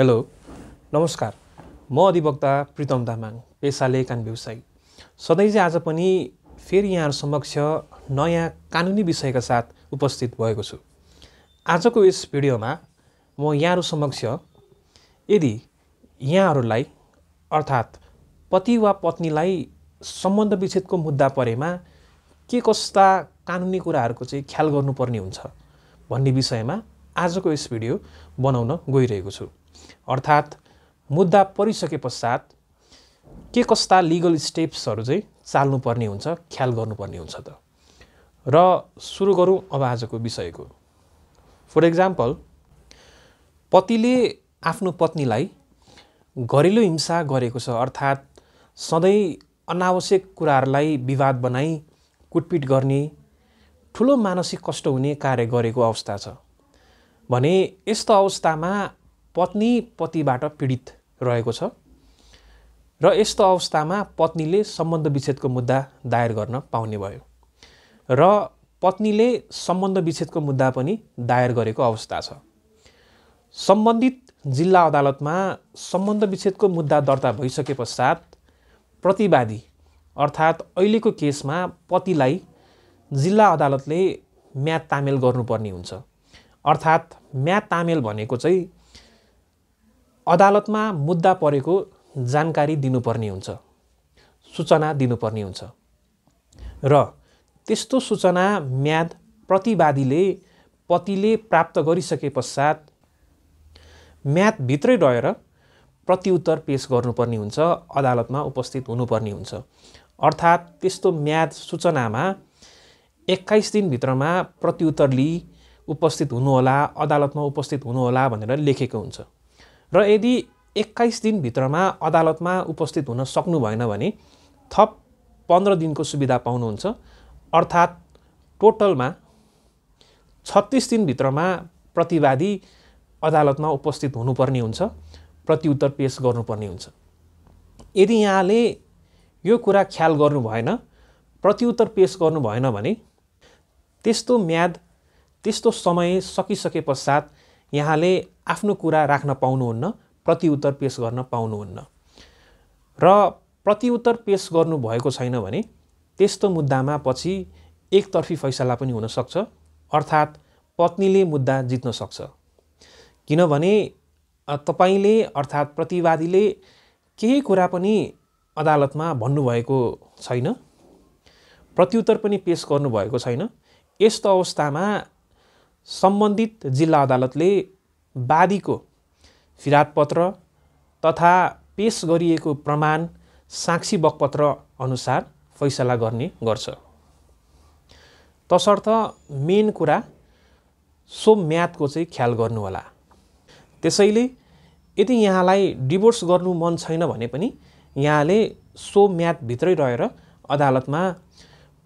hello नमस्कार म अधिवक्ता प्रितम तामाङ पेसाले कान व्यवसायी सधैँ चाहिँ आज पनि फेरि यहाँहरू समक्ष नयाँ कानुनी विषयका साथ उपस्थित भएको छु आजको यस भिडियोमा म यहाँहरू समक्ष यदि यहाँहरूलाई अर्थात् पति वा पत्नीलाई सम्बन्ध विच्छेदको मुद्दा परेमा के कस्ता कानुनी कुराहरूको चाहिँ ख्याल गर्नुपर्ने हुन्छ भन्ने विषयमा आजको यस भिडियो बनाउन गइरहेको छु अर्थात् मुद्दा परिसके पश्चात के कस्ता लिगल स्टेप्सहरू चाहिँ चाल्नुपर्ने हुन्छ ख्याल गर्नुपर्ने हुन्छ त र सुरु गरौँ अब आजको विषयको फर इक्जाम्पल पतिले आफ्नो पत्नीलाई घरेलु हिंसा गरेको छ अर्थात् सधैँ अनावश्यक कुराहरूलाई विवाद बनाई कुटपिट गर्ने ठुलो मानसिक कष्ट हुने कार्य गरेको अवस्था छ भने यस्तो अवस्थामा पत्नी पतिबाट पीडित रहेको छ र यस्तो अवस्थामा पत्नीले सम्बन्ध विच्छेदको मुद्दा दायर गर्न पाउने भयो र पत्नीले सम्बन्ध विच्छेदको मुद्दा पनि दायर गरेको अवस्था छ सम्बन्धित जिल्ला अदालतमा सम्बन्ध विच्छेदको मुद्दा दर्ता भइसके पश्चात प्रतिवादी अर्थात् अहिलेको केसमा पतिलाई जिल्ला अदालतले म्याद तामेल गर्नुपर्ने हुन्छ अर्थात् म्याद तामेल भनेको चाहिँ अदालतमा मुद्दा परेको जानकारी दिनुपर्ने हुन्छ सूचना दिनुपर्ने हुन्छ र त्यस्तो सूचना म्याद प्रतिवादीले पतिले प्राप्त गरिसके पश्चात म्यादभित्रै रहेर प्रत्युत्तर पेस गर्नुपर्ने हुन्छ अदालतमा उपस्थित हुनुपर्ने हुन्छ अर्थात् त्यस्तो म्याद सूचनामा एक्काइस दिनभित्रमा प्रत्युत्तर लिई उपस्थित हुनुहोला अदालतमा उपस्थित हुनुहोला भनेर लेखेको हुन्छ र यदि एक्काइस दिनभित्रमा अदालतमा उपस्थित हुन सक्नु भएन भने थप पन्ध्र दिनको सुविधा पाउनुहुन्छ अर्थात् टोटलमा छत्तिस दिनभित्रमा प्रतिवादी अदालतमा उपस्थित हुनुपर्ने हुन्छ प्रत्युत्तर पेस गर्नुपर्ने हुन्छ यदि यहाँले यो कुरा ख्याल गर्नु भएन प्रत्युत्तर पेस गर्नु भएन भने त्यस्तो म्याद त्यस्तो समय सकिसके पश्चात यहाँले आफ्नो कुरा राख्न पाउनुहुन्न प्रतिउत्तर पेस गर्न पाउनुहुन्न र प्रतिउत्तर पेस गर्नुभएको छैन भने त्यस्तो मुद्दामा पछि एकतर्फी फैसला पनि हुनसक्छ अर्थात् पत्नीले मुद्दा जित्न सक्छ किनभने तपाईँले अर्थात् प्रतिवादीले केही कुरा पनि अदालतमा भन्नुभएको छैन प्रत्युत्तर पनि पेस गर्नुभएको छैन यस्तो अवस्थामा सम्बन्धित जिल्ला अदालतले वादीको फिरादपत्र तथा पेस गरिएको प्रमाण साक्षी बकपत्र अनुसार फैसला गर्ने गर्छ तसर्थ मेन कुरा सो म्याथको चाहिँ ख्याल गर्नुहोला त्यसैले यदि यहाँलाई डिभोर्स गर्नु मन छैन भने पनि यहाँले सो म्याथभित्रै रहेर अदालतमा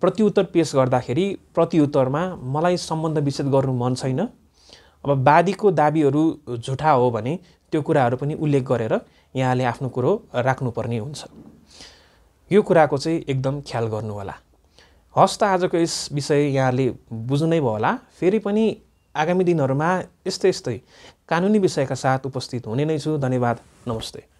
प्रत्युत्तर पेस गर्दाखेरि प्रत्युत्तरमा मलाई सम्बन्ध विच्छेद गर्नु मन छैन अब वादीको दाबीहरू झुठा हो भने त्यो कुराहरू पनि उल्लेख गरेर यहाँले आफ्नो कुरो राख्नुपर्ने हुन्छ यो कुराको चाहिँ एकदम ख्याल गर्नुहोला हस् त आजको यस विषय यहाँले बुझ्नै भयो होला फेरि पनि आगामी दिनहरूमा यस्तै यस्तै कानुनी विषयका साथ उपस्थित हुने नै छु धन्यवाद नमस्ते